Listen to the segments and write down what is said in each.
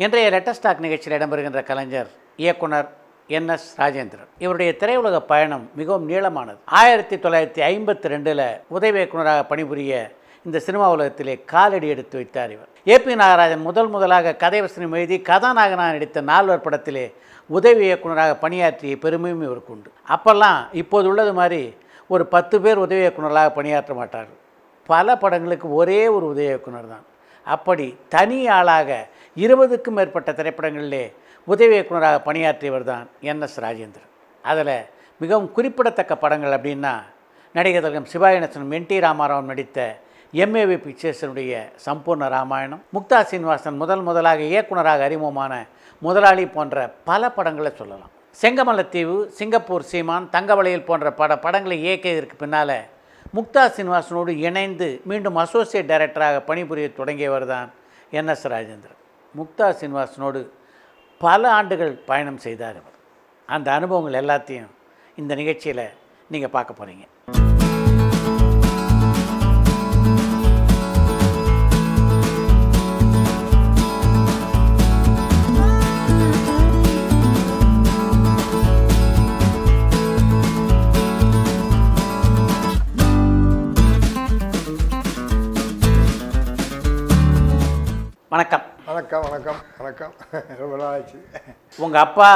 இன்றைய latest stock நிகழ்ச்சியில் இடம்பெறுகின்ற கலைஞர் இயக்குனர் என் எஸ் ராஜேந்திரன் இவருடைய திரையுலக பயணம் மிகவும் நீளமானது ஆயிரத்தி தொள்ளாயிரத்தி ஐம்பத்தி ரெண்டில் உதவி இயக்குநராக பணிபுரிய இந்த சினிமா உலகத்திலே காலடி எடுத்து வைத்தார் இவர் ஏ பி நாகராஜன் முதல் முதலாக கதை வசனம் எழுதி கதாநாயகனாக நடித்த நால்வர் படத்திலே உதவி இயக்குநராக பணியாற்றிய பெருமையும் இவருக்கு உண்டு அப்போல்லாம் இப்போது உள்ளது மாதிரி ஒரு பத்து பேர் உதவி இயக்குநர்களாக பணியாற்ற மாட்டார்கள் பல படங்களுக்கு ஒரே ஒரு உதவி இயக்குனர் தான் அப்படி தனி ஆளாக இருபதுக்கும் மேற்பட்ட திரைப்படங்களிலே உதவி இயக்குநராக பணியாற்றியவர் தான் என் எஸ் ராஜேந்திரன் அதில் மிகவும் குறிப்பிடத்தக்க படங்கள் அப்படின்னா நடிகர் தலகம் சிவாயணசனும் என் டி ராமாராவன் நடித்த எம்ஏவி பிக்சர்ஸினுடைய சம்பூர்ண ராமாயணம் முக்தா சீனிவாசன் முதல் முதலாக இயக்குநராக அறிமுகமான முதலாளி போன்ற பல படங்களை சொல்லலாம் செங்கமலத்தீவு சிங்கப்பூர் சீமான் தங்கவளையில் போன்ற பட படங்களை இயக்கியதற்கு பின்னால் முக்தா சீனிவாசனோடு இணைந்து மீண்டும் அசோசியேட் டைரக்டராக பணிபுரிய தொடங்கியவர் தான் என் எஸ் ராஜேந்திரன் முக்தா சீனிவாசனோடு பல ஆண்டுகள் பயணம் செய்தார் அவர் அந்த அனுபவங்கள் எல்லாத்தையும் இந்த நிகழ்ச்சியில் நீங்கள் பார்க்க போகிறீங்க வணக்கம் வணக்கம் வணக்கம் வணக்கம் ரொம்ப நாளாச்சு உங்கள் அப்பா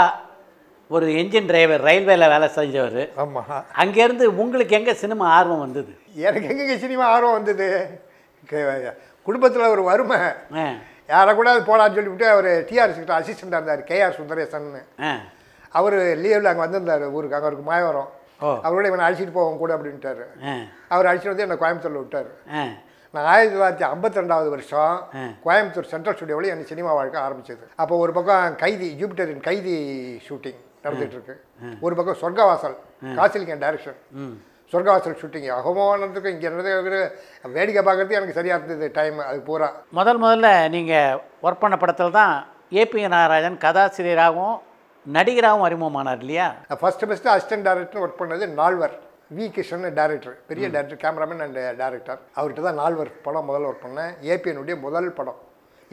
ஒரு என்ஜின் டிரைவர் ரயில்வேல வேலை செஞ்சவர் ஆமாம் அங்கேருந்து உங்களுக்கு எங்கே சினிமா ஆர்வம் வந்தது எனக்கு எங்கே சினிமா ஆர்வம் வந்தது குடும்பத்தில் ஒரு வறுமை யாரை கூட அது போடான்னு சொல்லிவிட்டு அவர் டிஆர்எஸ் கிட்ட அசிஸ்டண்டாக இருந்தார் கேஆர் சுந்தரேசன் அவர் லீவில் அங்கே வந்திருந்தார் ஊருக்கு அங்கே அவருக்கு மாயவரம் அவரோட இவனை அழைச்சிட்டு போவோம் கூட அப்படின்ட்டார் அவர் அழைச்சிட்டு வந்து என்னை கோயம்புத்தூரில் விட்டார் நான் ஆயிரத்தி தொள்ளாயிரத்தி ஐம்பத்தி ரெண்டாவது வருஷம் கோயம்புத்தூர் சென்ட்ரல் ஸ்டுடியோவில் எனக்கு சினிமா வாழ்க்கை ஆரம்பிச்சது அப்போ ஒரு பக்கம் கைதி ஜூபிட்டரின் கைதி ஷூட்டிங் நடந்துகிட்டு இருக்கு ஒரு பக்கம் சொர்க்கவாசல் காசிலிங்க டைரக்ஷன் சொர்க்கவாசல் ஷூட்டிங் அகமானதுக்கு இங்கே நடந்து வேடிக்கை பார்க்கறது எனக்கு சரியாக இருந்தது டைம் அது பூரா முதல் முதல்ல நீங்கள் ஒர்க் பண்ண படத்தில் தான் ஏபி நாராயணன் கதாசிரியராகவும் நடிகராகவும் அறிமுகமானார் இல்லையா first first assistant director work பண்ணது நால்வர் வி கிருஷ்ணன் டேரக்டர் பெரிய டேரக்டர் கேமராமேன் அண்ட் டேரக்டர் அவர்கிட்ட தான் நால்வர் படம் முதல் ஒர்க் பண்ணேன் ஏபிஎனுடைய முதல் படம்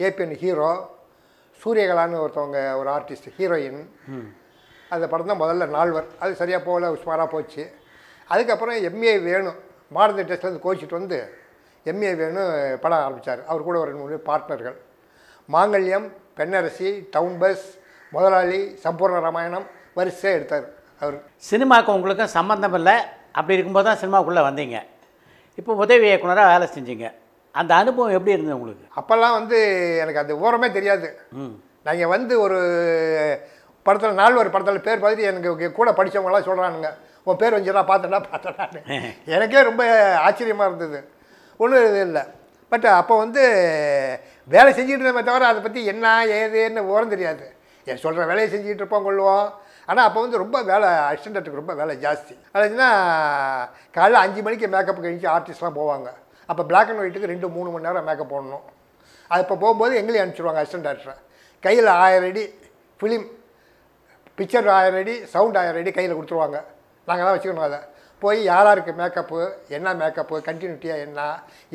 ஏபிஎன் ஹீரோ சூரியகலான்னு ஒருத்தவங்க ஒரு ஆர்டிஸ்ட் ஹீரோயின் அந்த படம் தான் முதல்ல நால்வர் அது சரியாக போகல சுமாராக போச்சு அதுக்கப்புறம் எம்ஏ வேணும் பாரதி டெஸ்ட்லேருந்து கோச்சிட்டு வந்து எம்ஏ வேணும் படம் ஆரம்பித்தார் அவர் கூட ஒரு ரெண்டு மூணு பார்ட்னர்கள் மாங்கல்யம் பெண்ணரசி டவுன் பஸ் முதலாளி சம்பூர்ண ராமாயணம் வரிசையாக எடுத்தார் அவர் சினிமாவுக்கு உங்களுக்கும் சம்மந்தம் இல்லை அப்படி இருக்கும்போது தான் சினிமாவுக்குள்ளே வந்தீங்க இப்போ உதவி இயக்குனராக வேலை செஞ்சீங்க அந்த அனுபவம் எப்படி இருந்தது உங்களுக்கு அப்போல்லாம் வந்து எனக்கு அது ஓரமே தெரியாது நாங்கள் வந்து ஒரு படத்தில் நாள் ஒரு படத்தில் பேர் பார்த்துட்டு எனக்கு கூட படித்தவங்களாம் சொல்கிறானுங்க உன் பேர் வந்துடா பார்த்தடா பார்த்தடான்னு எனக்கே ரொம்ப ஆச்சரியமாக இருந்தது ஒன்றும் இது இல்லை பட் அப்போ வந்து வேலை செஞ்சுட்டு இருந்தமே தவிர அதை பற்றி என்ன ஏதுன்னு ஓரம் தெரியாது என் சொல்கிற வேலையை செஞ்சுட்டு இருப்போம் கொள்வோம் ஆனால் அப்போ வந்து ரொம்ப வேலை அசிஸ்டண்ட்டுக்கு ரொம்ப வேலை ஜாஸ்தி அதுனா காலையில் அஞ்சு மணிக்கு மேக்கப் கழிச்சு ஆர்டிஸ்ட்லாம் போவாங்க அப்போ பிளாக் அண்ட் ஒயிட்டுக்கு ரெண்டு மூணு மணி நேரம் மேக்கப் போடணும் அது இப்போ போகும்போது எங்களையும் அனுப்பிச்சிடுவாங்க அசிஸ்டன்ட் டேரக்டரை கையில் ஆயிரம் அடி ஃபிலிம் பிக்சர் ஆயிரம் அடி சவுண்ட் ஆயிரம் அடி கையில் கொடுத்துருவாங்க நாங்கள் தான் வச்சுக்கணும் அதை போய் யாராருக்கு மேக்கப்பு என்ன மேக்கப்பு கண்டினியூட்டியாக என்ன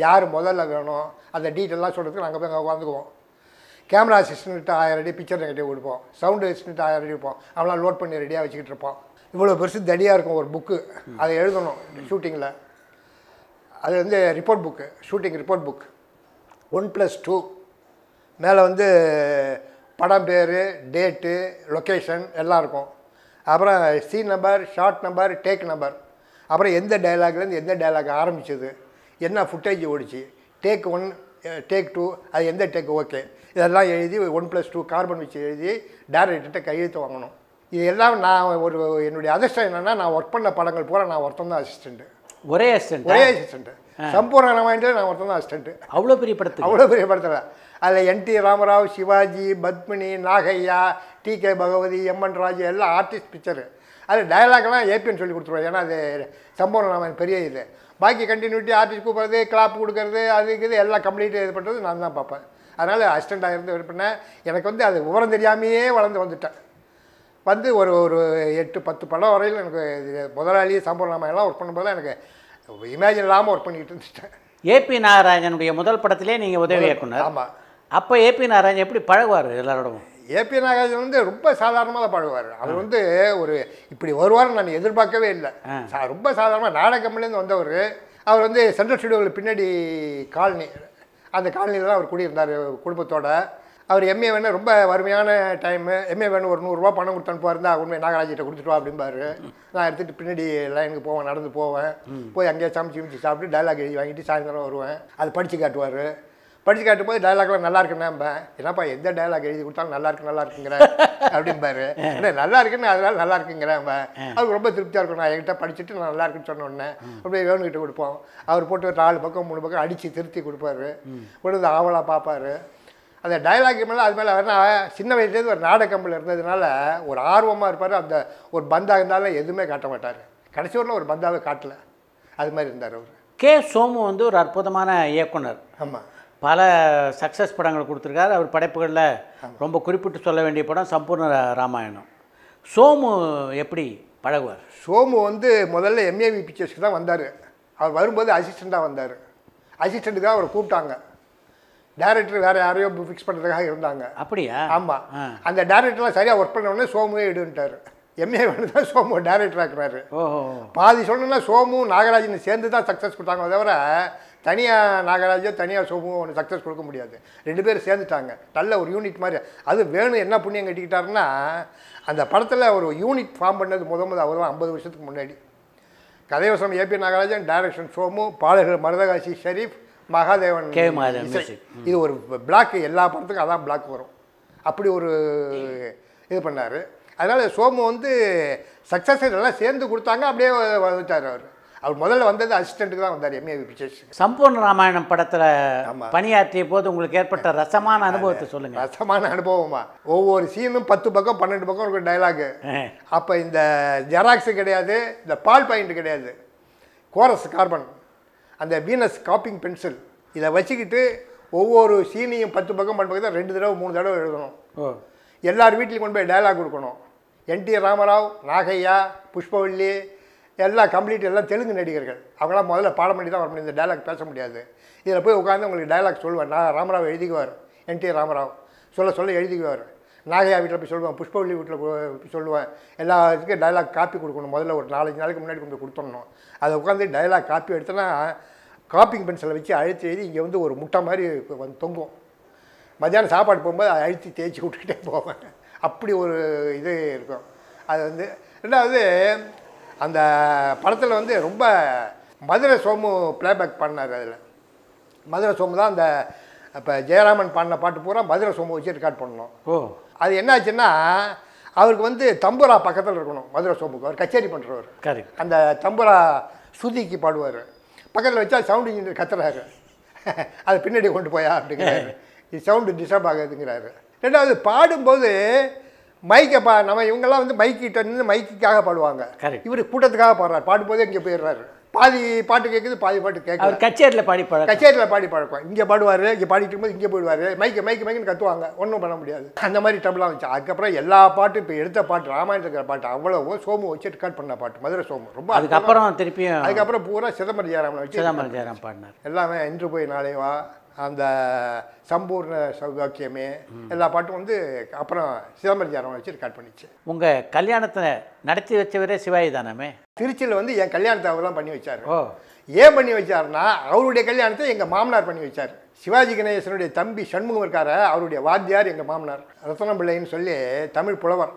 யார் முதல்ல வேணும் அந்த டீட்டெயிலாம் சொல்கிறதுக்கு நாங்கள் போய் அங்கே உட்காந்துக்குவோம் கேமரா அசிஸ்டன்ட்டு ஆயிரம் அடி பிக்சர் நெகட்டிவ் கொடுப்போம் சவுண்டு அசிஸ்டன்ட் ஆயிரம் அடி இருப்போம் அவெல்லாம் லோட் பண்ணி ரெடியாக வச்சுக்கிட்டு இருப்போம் இவ்வளோ பெருசு தடியாக இருக்கும் ஒரு புக்கு அதை எழுதணும் ஷூட்டிங்கில் அது வந்து report book shooting report book one plus two மேலே வந்து படம் பேர் டேட்டு லொக்கேஷன் எல்லாம் இருக்கும் அப்புறம் scene number shot number take number அப்புறம் எந்த டைலாக்லேருந்து எந்த டைலாக் ஆரம்பிச்சது என்ன ஃபுட்டேஜ் ஓடிச்சு டேக் ஒன் டேக் டூ அது எந்த டேக் ஓகே இதெல்லாம் எழுதி ஒன் ப்ளஸ் டூ கார்பன் வச்சு எழுதி டேரக்டர்கிட்ட கையெழுத்து வாங்கணும் இது எல்லாம் நான் ஒரு என்னுடைய அதிர்ஷ்டம் என்னென்னா நான் ஒர்க் பண்ண படங்கள் பூரா நான் ஒருத்தன் தான் அசிஸ்டன்ட்டு ஒரே அசிஸ்டன்ட் ஒரே அசிஸ்டன்ட்டு சம்பூர்ண ராமாயணத்தில் நான் ஒருத்தன் தான் அசிஸ்டண்ட்டு அவ்வளோ பெரிய படத்தில் அவ்வளோ பெரிய படத்தில் அதில் N T Ramarao Sivaji Padmini Nagaiah T K Bhagavathi M N Raju எல்லாம் ஆர்டிஸ்ட் பிக்சரு அது டயலாக்லாம் ஏபின்னு சொல்லி கொடுத்துருவாங்க ஏன்னா அது சம்பூர்ண ராமாயணம் பெரிய இது பாக்கி கண்டினியூட்டி ஆர்டிஸ்ட் கூப்பிட்றது கிளாப் கொடுக்கறது அதுக்கு இது எல்லாம் கம்ப்ளீட்டாக இது பண்ணுறது நான் தான் பார்ப்பேன் அதனால் அசிஸ்டண்ட்டாக இருந்து பண்ணேன் எனக்கு வந்து அது விவரம் தெரியாமையே வளர்ந்து வந்துட்டேன் வந்து ஒரு ஒரு எட்டு பத்து படம் வரையில் எனக்கு முதலாளி எல்லாம் ஒர்க் பண்ணும்போது எனக்கு இமேஜின் இல்லாமல் ஒர்க் பண்ணிக்கிட்டு இருந்துட்டேன் ஏபி நாகராஜனுடைய முதல் படத்திலே நீங்கள் உதவி இயக்குனர் ஆமாம் அப்போ ஏபி நாகராஜன் எப்படி பழகுவார் எல்லாரோடவும் ஏபி நாகராஜன் வந்து ரொம்ப சாதாரணமாக தான் பழகுவார் அவர் வந்து ஒரு இப்படி வருவார் நான் எதிர்பார்க்கவே இல்லை ரொம்ப சாதாரணமாக நாடகம்லேருந்து வந்தவர் அவர் வந்து சென்ட்ரல் ஸ்டுடியோவில் பின்னாடி காலனி அந்த காலனியில் தான் அவர் குடியிருந்தார் குடும்பத்தோட அவர் எம்ஏ வேணும் ரொம்ப வறுமையான டைமு எம்ஏ வேணும் ஒரு நூறுரூவா பணம் கொடுத்து இருந்தால் உண்மை நாகராஜிட்ட கொடுத்துட்டு வா அப்படிம்பாரு நான் எடுத்துகிட்டு பின்னாடி லைனுக்கு போவேன் நடந்து போவேன் போய் அங்கேயே சமைச்சு சமைச்சு சாப்பிட்டு டைலாக் எழுதி வாங்கிட்டு சாயந்தரம் வருவேன் அது படித்து காட்டுவார் படித்து காட்டும் போது டைலாக்லாம் நல்லா இருக்குன்னா என்னப்பா எந்த டைலாக் எழுதி கொடுத்தாலும் நல்லா இருக்கு நல்லா இருக்குங்கிற அப்படிம்பாரு இல்லை நல்லா இருக்குன்னு அதனால நல்லா இருக்குங்கிறேன் அவருக்கு ரொம்ப திருப்தியாக இருக்கும் நான் என்கிட்ட படிச்சுட்டு நான் நல்லா இருக்குன்னு சொன்ன உடனே அப்படியே வேணுக்கிட்ட கொடுப்போம் அவர் போட்டு ஒரு நாலு பக்கம் மூணு பக்கம் அடித்து திருத்தி கொடுப்பாரு கொடுத்து ஆவலாக பார்ப்பாரு அந்த டைலாக் மேலே அது மேலே வேணா சின்ன வயசுலேருந்து ஒரு நாடகம்பில் இருந்ததுனால ஒரு ஆர்வமாக இருப்பார் அந்த ஒரு பந்தாக இருந்தாலும் எதுவுமே காட்ட மாட்டார் கடைசி வரல ஒரு பந்தாவே காட்டல அது மாதிரி இருந்தார் அவர் கே சோமு வந்து ஒரு அற்புதமான இயக்குனர் ஆமாம் பல சக்ஸஸ் படங்கள் கொடுத்துருக்காரு அவர் படைப்புகளில் ரொம்ப குறிப்பிட்டு சொல்ல வேண்டிய படம் சம்பூர்ண ராமாயணம் சோமு எப்படி பழகுவார் சோமு வந்து முதல்ல எம்ஏவி பிக்சர்ஸ்க்கு தான் வந்தார் அவர் வரும்போது அசிஸ்டண்ட்டாக வந்தார் தான் அவரை கூப்பிட்டாங்க டேரக்டர் வேறு யாரையோ ஃபிக்ஸ் பண்ணுறதுக்காக இருந்தாங்க அப்படியா ஆமாம் அந்த டேரக்டர்லாம் சரியாக ஒர்க் பண்ண உடனே சோமுவே எடுன்ட்டார் எம்ஏ வேணும் தான் சோமு டேரக்டர் ஆக்குறாரு பாதி சொல்லணும்னா சோமு நாகராஜன் சேர்ந்து தான் சக்ஸஸ் கொடுத்தாங்களே தவிர தனியாக நாகராஜா தனியாக சோபும் ஒன்று சக்ஸஸ் கொடுக்க முடியாது ரெண்டு பேரும் சேர்ந்துட்டாங்க நல்ல ஒரு யூனிட் மாதிரி அது வேணும் என்ன புண்ணியம் கட்டிக்கிட்டாருன்னா அந்த படத்தில் ஒரு யூனிட் ஃபார்ம் பண்ணது முத முதல் அவர் தான் ஐம்பது வருஷத்துக்கு முன்னாடி கதைவசம் ஏபி நாகராஜன் டைரக்ஷன் சோமு பாடல்கள் மருதகாசி ஷெரீப் மகாதேவன் இது ஒரு பிளாக் எல்லா படத்துக்கும் அதான் பிளாக் வரும் அப்படி ஒரு இது பண்ணார் அதனால் சோமு வந்து சக்ஸஸ் எல்லாம் சேர்ந்து கொடுத்தாங்க அப்படியே வந்துட்டார் அவர் அவர் முதல்ல வந்தது அசிஸ்டண்ட்டுக்கு தான் வந்தார் எம்ஏ பிச்சேஷ் சம்பூர்ண ராமாயணம் படத்தில் பணியாற்றிய போது உங்களுக்கு ஏற்பட்ட ரசமான அனுபவத்தை சொல்லுங்கள் ரசமான அனுபவமா ஒவ்வொரு சீனும் பத்து பக்கம் பன்னெண்டு பக்கம் இருக்கும் டைலாகு அப்போ இந்த ஜெராக்ஸு கிடையாது இந்த பால் பாயிண்ட் கிடையாது கோரஸ் கார்பன் அந்த வீனஸ் காப்பிங் பென்சில் இதை வச்சுக்கிட்டு ஒவ்வொரு சீனையும் பத்து பக்கம் பண்ண தான் ரெண்டு தடவை மூணு தடவை எழுதணும் எல்லார் வீட்லையும் கொண்டு போய் டைலாக் கொடுக்கணும் என் டி ராமராவ் நாகையா புஷ்பவல்லி எல்லாம் கம்ப்ளீட் எல்லாம் தெலுங்கு நடிகர்கள் அவங்களாம் முதல்ல பாடம் பண்ணி தான் வர முடியும் இந்த டைலாக் பேச முடியாது இதில் போய் உட்காந்து உங்களுக்கு டைலாக் சொல்லுவேன் நான் ராமராவ் எழுதிக்குவார் என்டி ராமராவ் சொல்ல சொல்ல எழுதிக்குவார் நாகையா வீட்டில் போய் சொல்லுவேன் புஷ்பவள்ளி வீட்டில் போய் சொல்லுவேன் எல்லா இதுக்கும் டைலாக் காப்பி கொடுக்கணும் முதல்ல ஒரு நாலஞ்சு நாளைக்கு முன்னாடி கொண்டு கொடுத்துடணும் அதை உட்காந்து டைலாக் காப்பி எடுத்தோன்னா காப்பிங் பென்சிலை வச்சு அழுத்தி எழுதி இங்கே வந்து ஒரு முட்டை மாதிரி வந்து தொங்கும் மத்தியானம் சாப்பாடு போகும்போது அதை அழுத்தி தேய்ச்சி விட்டுக்கிட்டே போவேன் அப்படி ஒரு இது இருக்கும் அது வந்து ரெண்டாவது அந்த படத்தில் வந்து ரொம்ப மதுரை சோமு பிளேபேக் பண்ணார் அதில் மதுரை சோமு தான் அந்த இப்போ ஜெயராமன் பாடின பாட்டு பூரா மதுரை சோமு வச்சு ரெக்கார்ட் பண்ணணும் ஓ அது என்னாச்சுன்னா அவருக்கு வந்து தம்புரா பக்கத்தில் இருக்கணும் மதுரை சோமுக்கு அவர் கச்சேரி பண்ணுறவர் கரெக்ட் அந்த தம்புரா சுதிக்கு பாடுவார் பக்கத்தில் வச்சா சவுண்ட் இன்ஜினியர் கத்துறாரு அதை பின்னாடி கொண்டு போயா அப்படிங்கிறாரு இது சவுண்டு டிஸ்டர்ப் ஆகுதுங்கிறாரு ரெண்டாவது பாடும்போது மைக்கை பா நம்ம இவங்கெல்லாம் வந்து மைக்கிட்ட நின்று மைக்குக்காக பாடுவாங்க இவர் கூட்டத்துக்காக பாடுறாரு பாடும்போதே இங்கே போயிடுறாரு பாதி பாட்டு கேட்குது பாதி பாட்டு கேட்குது கச்சேரியில் பாடி பாடு கச்சேரியில் பாடி பழக்கம் இங்கே பாடுவார் இங்கே பாடிட்டு இருக்கும்போது இங்கே போயிடுவார் மைக்கு மைக்கு மைக்குன்னு கற்றுவாங்க ஒன்றும் பண்ண முடியாது அந்த மாதிரி டபுளாக வந்துச்சு அதுக்கப்புறம் எல்லா பாட்டும் இப்போ எடுத்த பாட்டு ராமாயணத்துக்கிற பாட்டு அவ்வளோ சோமு வச்சு ரெக்கார்ட் பண்ண பாட்டு மதுரை சோமு ரொம்ப அதுக்கப்புறம் திருப்பியும் அதுக்கப்புறம் பூரா சிதம்பரம் ஜெயராமன் வச்சு சிதம்பரம் ஜெயராம் பாடினார் எல்லாமே இன்று போய் நாளே அந்த சம்பூர்ண சௌகாக்கியமே எல்லா பாட்டும் வந்து அப்புறம் சிதம்பரஞ்சாரம் வச்சு ரெக்கார்ட் பண்ணிச்சு உங்கள் கல்யாணத்தை நடத்தி வச்சவரே சிவாஜி தானே திருச்சியில் வந்து என் கல்யாணத்தை அவர்லாம் பண்ணி வச்சார் ஓ ஏன் பண்ணி வச்சாருன்னா அவருடைய கல்யாணத்தை எங்கள் மாமனார் பண்ணி வச்சார் சிவாஜி கணேசனுடைய தம்பி சண்முகம் இருக்கார அவருடைய வாத்தியார் எங்கள் மாமனார் பிள்ளைன்னு சொல்லி தமிழ் புலவர்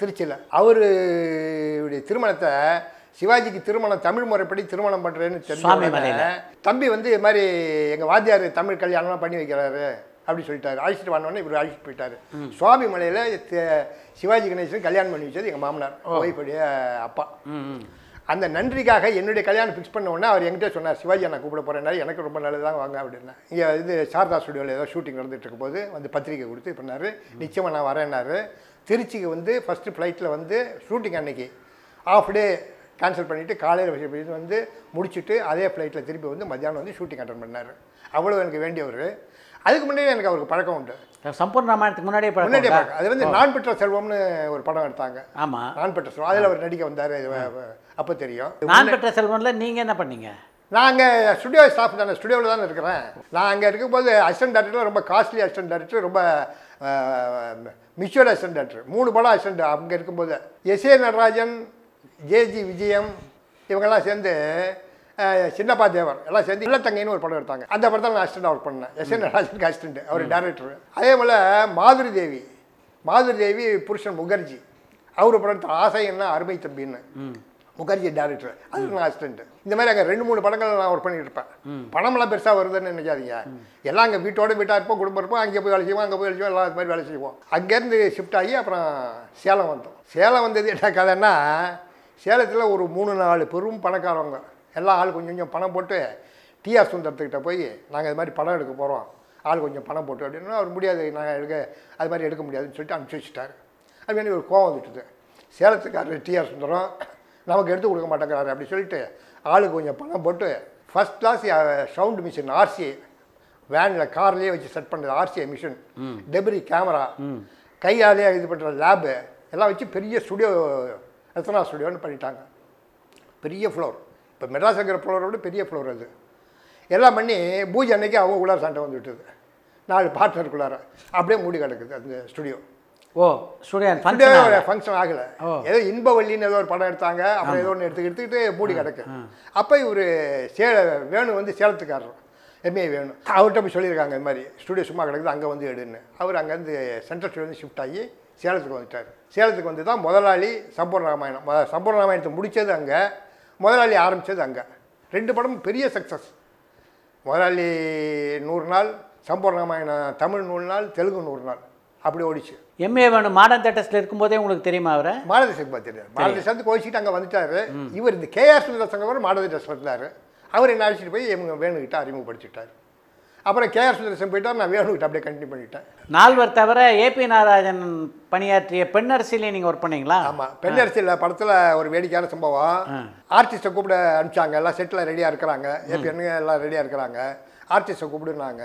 திருச்சியில் அவருடைய திருமணத்தை சிவாஜிக்கு திருமணம் தமிழ் முறைப்படி திருமணம் பண்ணுறேன்னு தெரிஞ்ச தம்பி வந்து இது மாதிரி எங்கள் வாத்தியார் தமிழ் கல்யாணம்லாம் பண்ணி வைக்கிறாரு அப்படி சொல்லிட்டாரு அழைச்சிட்டு வாங்கினோடனே இவர் அழைச்சிட்டு போயிட்டாரு சுவாமி மலையில் சிவாஜி கணேசன் கல்யாணம் பண்ணி வச்சது எங்கள் மாமனார் ஓய்வுடைய அப்பா அந்த நன்றிக்காக என்னுடைய கல்யாணம் ஃபிக்ஸ் பண்ண உடனே அவர் என்கிட்ட சொன்னார் சிவாஜி நான் கூப்பிட போகிறேன்னா எனக்கு ரொம்ப நல்லதாக வாங்க அப்படின்னா இங்கே இது சாரதா ஸ்டுடியோவில் ஏதோ ஷூட்டிங் நடந்துட்டு இருக்கும்போது வந்து பத்திரிக்கை கொடுத்து பண்ணார் நிச்சயமாக நான் வரேன்னாரு திருச்சிக்கு வந்து ஃபஸ்ட்டு ஃப்ளைட்டில் வந்து ஷூட்டிங் அன்னைக்கு ஆஃப் டே கேன்சல் பண்ணிவிட்டு காலையில் போயிட்டு வந்து முடிச்சுட்டு அதே ஃப்ளைட்டில் திருப்பி வந்து மத்தியானம் வந்து ஷூட்டிங் அட்டன் பண்ணார் அவ்வளோ எனக்கு வேண்டியவர் அதுக்கு முன்னாடியே எனக்கு அவருக்கு பழக்கம் உண்டு சம்பூர்ண ராமாயணத்துக்கு முன்னாடியே முன்னாடியே பழக்கம் அது வந்து நான் பெற்ற செல்வம்னு ஒரு படம் எடுத்தாங்க ஆமாம் நான் பெற்ற செல்வம் அதில் அவர் நடிக்க வந்தார் அப்போ தெரியும் நான் பெற்ற செல்வம்ல நீங்கள் என்ன பண்ணீங்க நான் அங்கே ஸ்டுடியோ ஸ்டாஃப் தானே ஸ்டுடியோவில் தானே இருக்கிறேன் நான் அங்கே இருக்கும்போது அசிஸ்டன்ட் டேரக்டர் ரொம்ப காஸ்ட்லி அசிஸ்டன்ட் டேரக்டர் ரொம்ப மிச்சுவர் அசிஸ்டன்ட் டேரக்டர் மூணு படம் அசிஸ்டன்ட் அங்கே இருக்கும்போது எஸ் ஏ நடராஜன் ஜேஜி விஜயம் இவங்கெல்லாம் சேர்ந்து சின்னப்பா தேவர் எல்லாம் சேர்ந்து இல்லத்தங்கைன்னு ஒரு படம் எடுத்தாங்க அந்த படத்தில் நான் அசிஸ்டண்ட் ஒர்க் பண்ணேன் எஸ் என் நடராஜனுக்கு அசிஸ்டண்ட் அவர் டேரக்டர் அதே போல் மாதுரி தேவி மாதுரி தேவி புருஷன் முகர்ஜி அவர் படத்தில் ஆசை என்ன அருமை தம்பின்னு முகர்ஜி டேரக்டர் அது நான் அசிஸ்டன்ட் இந்த மாதிரி அங்கே ரெண்டு மூணு படங்கள் நான் ஒர்க் பண்ணிட்டு இருப்பேன் பணம்லாம் பெருசாக வருதுன்னு நினைக்காதீங்க எல்லாம் அங்கே வீட்டோட வீட்டாக இருப்போம் குடும்பம் இருப்போம் அங்கே போய் வேலை செய்வோம் அங்கே போய் வேலை செய்வோம் எல்லாம் அது மாதிரி வேலை செய்வோம் அங்கேருந்து ஷிஃப்ட் ஆகி அப்புறம் சேலம் வந்தோம் சேலம் வந்தது என்ன கதைன்னா சேலத்தில் ஒரு மூணு நாலு பெரும் பணக்காரவங்க எல்லா ஆள் கொஞ்சம் கொஞ்சம் பணம் போட்டு டிஆர் சுந்தரத்துக்கிட்ட போய் நாங்கள் இது மாதிரி படம் எடுக்க போகிறோம் ஆள் கொஞ்சம் பணம் போட்டு அப்படின்னா அவர் முடியாது நாங்கள் எடுக்க அது மாதிரி எடுக்க முடியாதுன்னு சொல்லிட்டு அனுப்பிச்சி அது மாதிரி ஒரு கோவம் வந்துட்டுது சேலத்துக்காரர் டிஆர் சுந்தரம் நமக்கு எடுத்து கொடுக்க மாட்டேங்கிறாரு அப்படின்னு சொல்லிட்டு ஆளுக்கு கொஞ்சம் பணம் போட்டு first class sound machine R வேனில் கார்லேயே வச்சு செட் பண்ணுறது ஆர்சிஐ மிஷின் டெபரி கேமரா கையாலேயே இது பண்ணுற லேபு எல்லாம் வச்சு பெரிய ஸ்டுடியோ ரத்னா ஸ்டுடியோன்னு பண்ணிட்டாங்க பெரிய ஃப்ளோர் இப்போ மெட்ராஸ் இருக்கிற ஃப்ளோரை விட பெரிய ஃப்ளோர் அது எல்லாம் பண்ணி பூஜை அன்னைக்கு அவங்க உள்ளார சண்டை வந்து விட்டுது நாலு பார்ட்னருக்குள்ளார அப்படியே மூடி கிடக்குது அந்த ஸ்டுடியோ ஓ ஸ்டுடியோ ஃபங்க்ஷன் ஆகலை ஏதோ இன்பவல்லின்னு ஏதோ ஒரு படம் எடுத்தாங்க அப்புறம் ஏதோ ஒன்று எடுத்து எடுத்துக்கிட்டு மூடி கிடக்கு அப்போ இவர் சேல வேணு வந்து சேலத்துக்காரர் எம்ஏ வேணும் அவர்கிட்ட போய் சொல்லியிருக்காங்க இந்த மாதிரி ஸ்டுடியோ சும்மா கிடக்குது அங்கே வந்து எடுன்னு அவர் அங்கேருந்து சென்ட்ரல் ஸ்டுடியோ வந்து ஷிஃப்ட் ஆகி சேலத்துக்கு வந்துட்டார் சேலத்துக்கு வந்து தான் முதலாளி சம்பூர்ண ராமாயணம் சம்பூர்ண ராமாயணத்தை முடித்தது அங்கே முதலாளி ஆரம்பித்தது அங்கே ரெண்டு படமும் பெரிய சக்ஸஸ் முதலாளி நூறு நாள் சம்பூர்ண ராமாயணம் தமிழ் நூறு நாள் தெலுங்கு நூறு நாள் அப்படி ஓடிச்சு எம்ஏ வேணும் மாடர்ன் தேட்டஸில் இருக்கும்போதே உங்களுக்கு தெரியுமா அவர் மாடர்ன் சக்பா தெரியாது மாடர்ன் சேர்ந்து ஓடிச்சிட்டு அங்கே வந்துட்டார் இவர் இந்த கேஆர் சுந்தர சங்கர் மாடர்ன் தேட்டர்ஸில் இருந்தார் அவர் என்ன அழைச்சிட்டு போய் இவங்க வேணுக்கிட்ட அறிமுகப்படுத்திட்டார் அப்புறம் கேஆர் சுந்தரேசன் போயிட்டார் நான் வேணுக்கிட்ட அப்படியே கண்டினியூ பண்ணிட்டேன் நால்வர் தவிர ஏபி நாராயணன் பணியாற்றிய பெண்ணரசியிலே நீங்கள் ஒர்க் பண்ணீங்களா ஆமாம் பெண் அரசியலில் படத்தில் ஒரு வேடிக்கையான சம்பவம் ஆர்டிஸ்ட்டை கூப்பிட அனுப்பிச்சாங்க எல்லாம் செட்டில் ரெடியாக இருக்கிறாங்க என்ன எல்லாம் ரெடியாக இருக்கிறாங்க ஆர்டிஸ்ட்டை கூப்பிடுனாங்க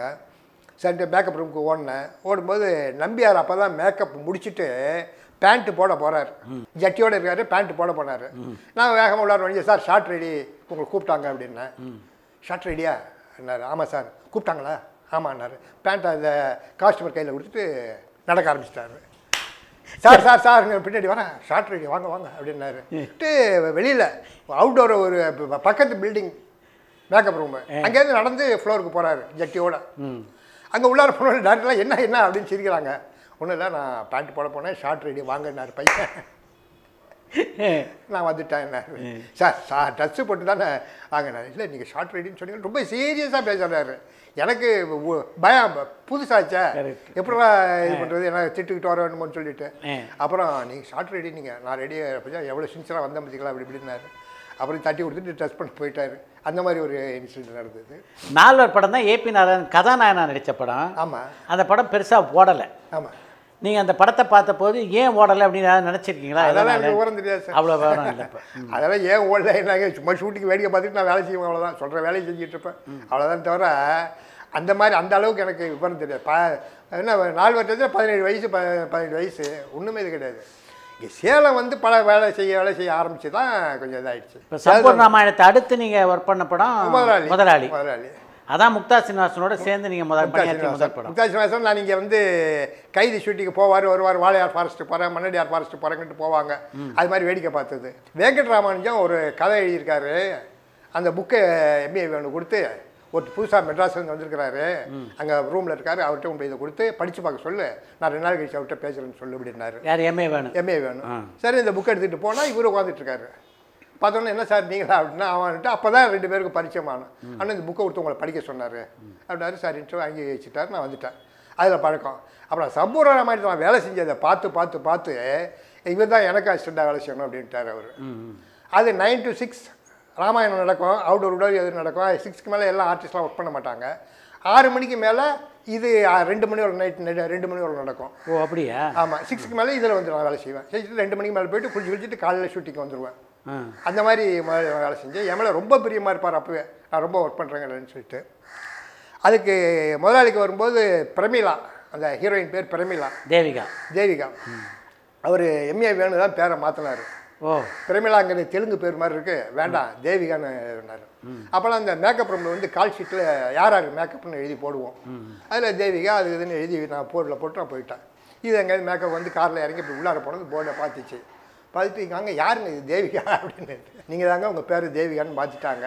சரி மேக்கப் ரூமுக்கு ஓடினேன் ஓடும்போது நம்பியார் அப்போ தான் மேக்கப் முடிச்சுட்டு பேண்ட்டு போட போகிறார் ஜட்டியோடு இருக்காரு பேண்ட்டு போட போனார் நான் வேகமாக உள்ளார் வண்டி சார் ஷார்ட் ரெடி உங்களுக்கு கூப்பிட்டாங்க அப்படின்னேன் ஷார்ட் ரெடியாக என்னார் ஆமாம் சார் கூப்பிட்டாங்களா ஆமாம்னார் பேண்ட்டை அந்த காஸ்டமர் கையில் கொடுத்துட்டு நடக்க ஆரம்பிச்சிட்டாரு சார் சார் சார் பின்னாடி வரேன் ஷார்ட் ரெடி வாங்க வாங்க அப்படின்னாரு வெளியில் அவுட்டோர் ஒரு பக்கத்து பில்டிங் மேக்கப் ரூமு அங்கேருந்து நடந்து ஃப்ளோருக்கு போகிறாரு ஜட்டியோட அங்கே உள்ளார போனோட டாக்டர்லாம் என்ன என்ன அப்படின்னு சிரிக்கிறாங்க ஒன்றும் இல்லை நான் பேண்ட் போட போனேன் ஷார்ட் ரெடி வாங்கினார் பையன் நான் வந்துட்டேன் சார் சார் ட்ரெஸ்ஸு போட்டு தானே நான் இல்லை நீங்கள் ஷார்ட் ரைடுன்னு சொன்னீங்க ரொம்ப சீரியஸாக பேசுகிறாரு எனக்கு பயம் புதுசாச்சா எப்படிலாம் இது பண்ணுறது எனக்கு திட்டுக்கிட்டு வர வேணுமோன்னு சொல்லிட்டு அப்புறம் நீங்கள் ஷார்ட் ரைடு நீங்கள் நான் ரெடியாக பச்சா எவ்வளோ சின்சராக வந்த பார்த்திக்கலாம் அப்படி இப்படின்னாரு அப்புறம் தட்டி கொடுத்துட்டு ட்ரெஸ் பண்ணி போயிட்டாரு அந்த மாதிரி ஒரு இன்சிடென்ட் நடந்தது நால்வர் படம் தான் ஏபி நாராயணன் கதாநாயகனா நடித்த படம் ஆமாம் அந்த படம் பெருசாக போடலை ஆமாம் நீங்கள் அந்த படத்தை பார்த்த போது ஏன் ஓடலை அப்படின்னு நினச்சிருக்கீங்களா அதெல்லாம் எனக்கு ஓரம் தெரியாது சார் அவ்வளோ இல்லை அதெல்லாம் ஏன் ஓடல என்ன சும்மா ஷூட்டிங் வேடிக்கை பார்த்துட்டு நான் வேலை செய்வேன் அவ்வளோதான் சொல்கிற வேலையை செஞ்சுட்டு இருப்பேன் அவ்வளோதான் தவிர அந்த மாதிரி அந்த அளவுக்கு எனக்கு விவரம் தெரியாது ப என்ன நாலு வருஷத்தில் பதினேழு வயசு ப பதினேழு வயசு ஒன்றுமே இது கிடையாது இங்கே சேலம் வந்து பல வேலை செய்ய வேலை செய்ய ஆரம்பித்து தான் கொஞ்சம் இதாகிடுச்சு இப்போ சம்பூர் ராமாயணத்தை அடுத்து நீங்கள் ஒர்க் பண்ண படம் முதலாளி முதலாளி முதலாளி அதான் முக்தா சீனிவாசனோட சேர்ந்து நீங்கள் முதல் பணியாற்றி முக்தா சீனிவாசன் நான் நீங்கள் வந்து கைதி ஷூட்டிங்கு போவார் வருவார் வாழையார் ஃபாரஸ்ட்டு போகிறேன் மன்னடியார் ஃபாரஸ்ட்டு போகிறேங்கன்ட்டு போவாங்க அது மாதிரி வேடிக்கை பார்த்தது ராமானுஜம் ஒரு கதை எழுதியிருக்காரு அந்த புக்கை எம்ஏ வேணும் கொடுத்து ஒரு புதுசாக மெட்ராஸ்லேருந்து வந்திருக்கிறாரு அங்கே ரூமில் இருக்காரு அவர்கிட்ட உங்களை இதை கொடுத்து படித்து பார்க்க சொல்லு நான் ரெண்டு நாள் கழிச்சு அவர்கிட்ட பேசுகிறேன்னு சொல்லு அப்படின்னாரு யார் எம்ஏ வேணும் எம்ஏ வேணும் சரி இந்த புக் எடுத்துகிட்டு போனால் இவரும் உட்காந்துட்டு இருக்காரு பார்த்தோன்னே என்ன சார் நீங்களா அப்படின்னா அவன்ட்டு அப்போ தான் ரெண்டு பேருக்கும் பரிச்சயமானேன் ஆனால் இந்த புக்கை கொடுத்து உங்களை படிக்க சொன்னார் அப்படின்னாரு சார் இன்ட்ரோ வாங்கி வச்சுட்டார் நான் வந்துட்டேன் அதில் பழக்கம் அப்புறம் சம்பூர்ண ராமாயணத்தை நான் வேலை செஞ்சதை பார்த்து பார்த்து பார்த்து இவர் தான் எனக்கு அசிஸ்டண்டாக வேலை செய்யணும் அப்படின்ட்டார் அவர் அது நைன் டு சிக்ஸ் ராமாயணம் நடக்கும் அவுடோர் உடல் எது நடக்கும் சிக்ஸ்க்கு மேலே எல்லாம் ஆர்டிஸ்ட்லாம் ஒர்க் பண்ண மாட்டாங்க ஆறு மணிக்கு மேலே இது ரெண்டு மணி ஒரு நைட் ரெண்டு மணி வரை நடக்கும் ஓ அப்படியா ஆமாம் சிக்ஸ்க்கு மேலே இதில் வந்து நான் வேலை செய்வேன் செஞ்சுட்டு ரெண்டு மணிக்கு மேலே போயிட்டு குளிச்சு குளிச்சுட்டு காலையில் ஷூட்டிங் வந்துடுவேன் அந்த மாதிரி வேலை செஞ்சேன் என் மேலே ரொம்ப பிரியமாக இருப்பார் அப்போவே நான் ரொம்ப ஒர்க் பண்ணுறேங்கன்னு சொல்லிட்டு அதுக்கு முதலாளிக்கு வரும்போது பிரமிளா அந்த ஹீரோயின் பேர் பிரமிளா தேவிகா தேவிகா அவர் எம்ஏ வேணு தான் பேரை மாற்றினார் ஓ பிரமிளாங்கிற தெலுங்கு பேர் மாதிரி இருக்குது வேண்டாம் தேவிகான்னு இருந்தார் அப்போலாம் அந்த மேக்கப் ரூமில் வந்து கால் ஷீட்டில் யார் யார் மேக்கப்னு எழுதி போடுவோம் அதில் தேவிகா அது இதுன்னு எழுதி நான் போர்டில் போட்டு நான் போயிட்டேன் இது எங்கேயாவது மேக்கப் வந்து காரில் இறங்கி இப்படி உள்ளார போனது போர்டை பார்த்துச்சு பதிப்பிக்காங்க யாருங்க இது தேவிகா அப்படின்னு நீங்கள் தாங்க உங்கள் பேர் தேவிகான்னு பார்த்துட்டாங்க